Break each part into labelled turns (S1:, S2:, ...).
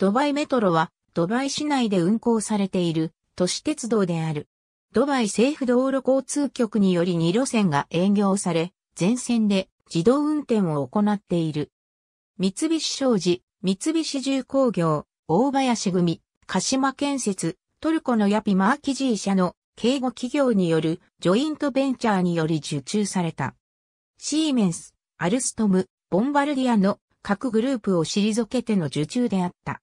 S1: ドバイメトロは、ドバイ市内で運行されている都市鉄道である。ドバイ政府道路交通局により2路線が営業され、全線で自動運転を行っている。三菱商事、三菱重工業、大林組、鹿島建設、トルコのヤピマーキジー社の警護企業によるジョイントベンチャーにより受注された。シーメンス、アルストム、ボンバルディアの各グループを退けての受注であった。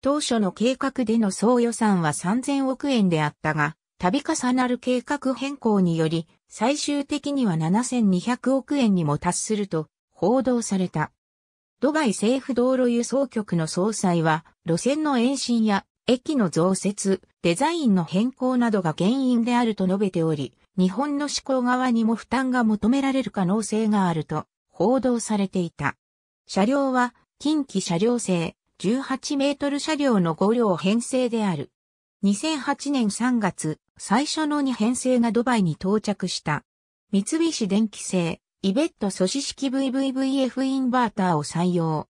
S1: 当初の計画での総予算は3000億円であったが、度重なる計画変更により、最終的には7200億円にも達すると報道された。ドバイ政府道路輸送局の総裁は、路線の延伸や駅の増設、デザインの変更などが原因であると述べており、日本の思考側にも負担が求められる可能性があると報道されていた。車両は近畿車両制、18メートル車両の5両編成である。2008年3月、最初の2編成がドバイに到着した。三菱電機製、イベット組織式 VVVF インバーターを採用。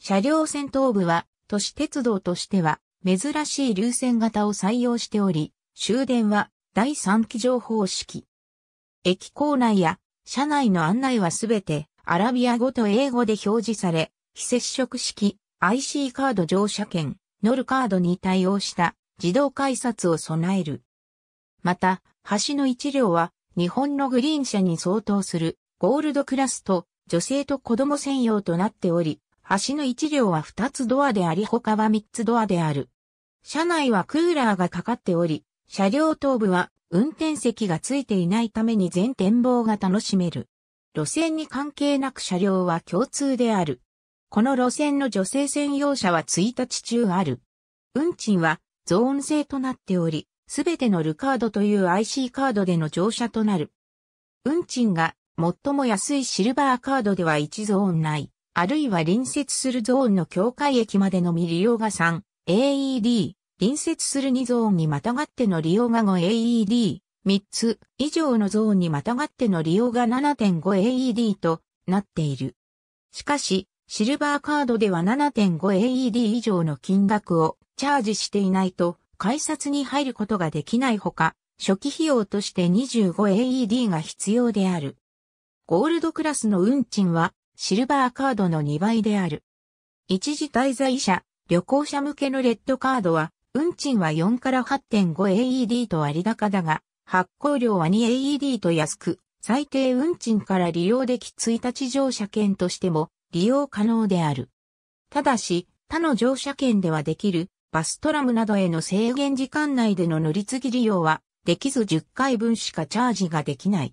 S1: 車両先頭部は、都市鉄道としては、珍しい流線型を採用しており、終電は、第3機情報式。駅構内や、車内の案内はすべて、アラビア語と英語で表示され、非接触式、IC カード乗車券、ノルカードに対応した自動改札を備える。また、橋の1両は日本のグリーン車に相当するゴールドクラスと女性と子供専用となっており、橋の1両は2つドアであり他は3つドアである。車内はクーラーがかかっており、車両頭部は運転席がついていないために全展望が楽しめる。路線に関係なく車両は共通である。この路線の女性専用車は1日中ある。運賃はゾーン制となっており、すべてのルカードという IC カードでの乗車となる。運賃が最も安いシルバーカードでは1ゾーン内、あるいは隣接するゾーンの境界駅までのみ利用が3、AED、隣接する2ゾーンにまたがっての利用が 5AED、3つ以上のゾーンにまたがっての利用が 7.5AED となっている。しかし、シルバーカードでは 7.5AED 以上の金額をチャージしていないと改札に入ることができないほか、初期費用として 25AED が必要である。ゴールドクラスの運賃はシルバーカードの2倍である。一時滞在者、旅行者向けのレッドカードは、運賃は4から 8.5AED と割高だが、発行量は 2AED と安く、最低運賃から利用でき1日乗車券としても利用可能である。ただし、他の乗車券ではできるバストラムなどへの制限時間内での乗り継ぎ利用はできず10回分しかチャージができない。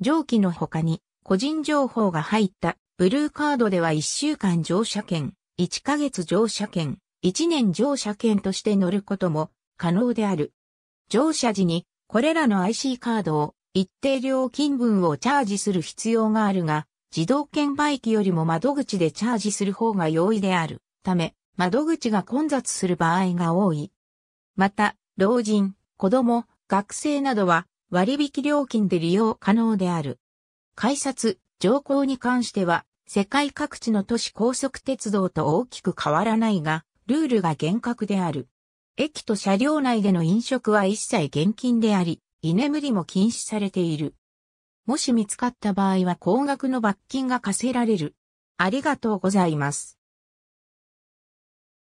S1: 上記の他に個人情報が入ったブルーカードでは1週間乗車券、1ヶ月乗車券、1年乗車券として乗ることも可能である。乗車時にこれらの IC カードを一定料金分をチャージする必要があるが、自動券売機よりも窓口でチャージする方が容易であるため、窓口が混雑する場合が多い。また、老人、子供、学生などは割引料金で利用可能である。改札、乗降に関しては、世界各地の都市高速鉄道と大きく変わらないが、ルールが厳格である。駅と車両内での飲食は一切現金であり、居眠りも禁止されている。もし見つかった場合は高額の罰金が課せられる。ありがとうございます。